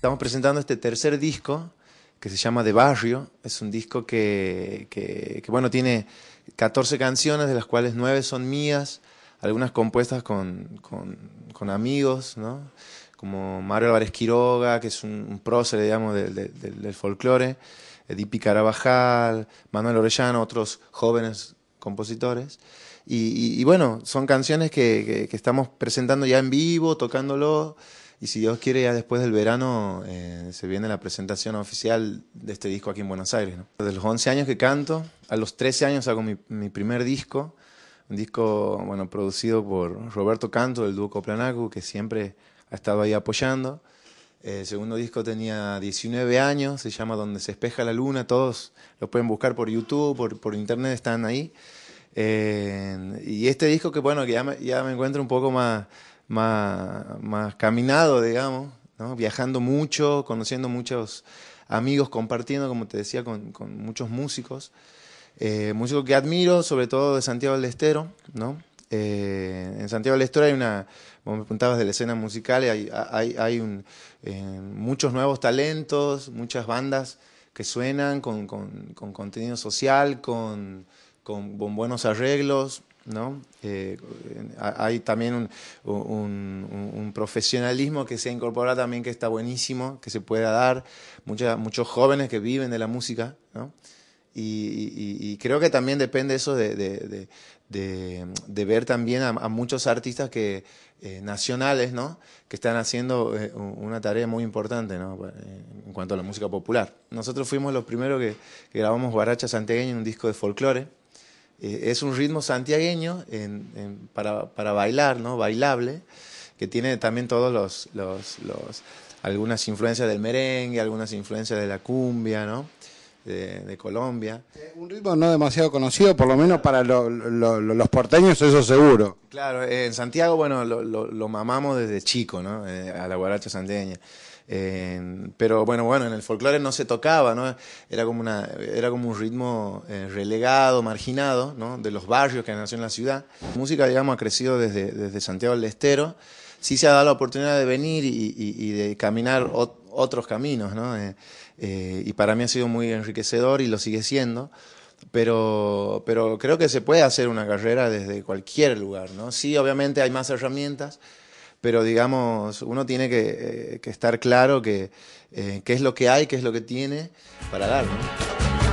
Estamos presentando este tercer disco que se llama De Barrio. Es un disco que, bueno, tiene 14 canciones, de las cuales 9 son mías, algunas compuestas con, amigos, ¿no? como Mario Álvarez Quiroga, que es un, prócer, digamos, del, del, folclore, Edipi Carabajal, Manuel Orellano, otros jóvenes compositores. Y, bueno, son canciones que, que estamos presentando ya en vivo, tocándolo. Y si Dios quiere, ya después del verano eh, se viene la presentación oficial de este disco aquí en Buenos Aires. Desde los 11 años que canto, a los 13 años hago mi, primer disco, un disco bueno, producido por Roberto Canto del dúo Coplanacu, que siempre ha estado ahí apoyando. El segundo disco tenía 19 años, se llama Donde se espeja la luna, todos lo pueden buscar por YouTube, por, por internet, están ahí. Eh, y este disco que bueno, ya me encuentro un poco más más, más caminado, digamos, ¿no? viajando mucho, conociendo muchos amigos, compartiendo, como te decía, con, muchos músicos. Eh, músicos que admiro, sobre todo de Santiago del Estero, ¿no? Eh, en Santiago del Estero hay una, como me preguntabas de la escena musical, hay, hay, eh, muchos nuevos talentos, muchas bandas que suenan con, contenido social, con, con, buenos arreglos, ¿no? Eh, hay también un, un, profesionalismo que se ha incorporado también que está buenísimo, que se pueda dar, Mucha, muchos jóvenes que viven de la música, ¿no? y, creo que también depende eso de, de, de, ver también a, muchos artistas que, eh, nacionales, ¿no? Que están haciendo eh, una tarea muy importante, ¿no? En cuanto a la música popular. Nosotros fuimos los primeros que, grabamos Guaracha Santegueña en un disco de folclore, eh, es un ritmo santiagueño en, para, para, bailar, ¿no? Bailable, que tiene también todos los, los, los, algunas influencias del merengue, algunas influencias de la cumbia, ¿no? De, de Colombia. Eh, un ritmo no demasiado conocido, por lo menos para lo, los porteños, eso seguro. Claro, en Santiago, bueno, lo, lo, mamamos desde chico, ¿no? Eh, a la guaracha santiagueña. Em, pero bueno, bueno, en el folclore no se tocaba, ¿no? Era como, una, era como un ritmo eh, relegado, marginado, ¿no? De los barrios que nació en la ciudad. La música, digamos, ha crecido desde, desde Santiago del Estero. Sí se ha dado la oportunidad de venir y, y, y de caminar otros caminos, ¿no? Eh, eh, y para mí ha sido muy enriquecedor y lo sigue siendo. Pero, pero creo que se puede hacer una carrera desde cualquier lugar, ¿no? Sí, obviamente hay más herramientas, pero digamos, uno tiene que, eh, estar claro que, eh, qué es lo que hay, qué es lo que tiene para dar.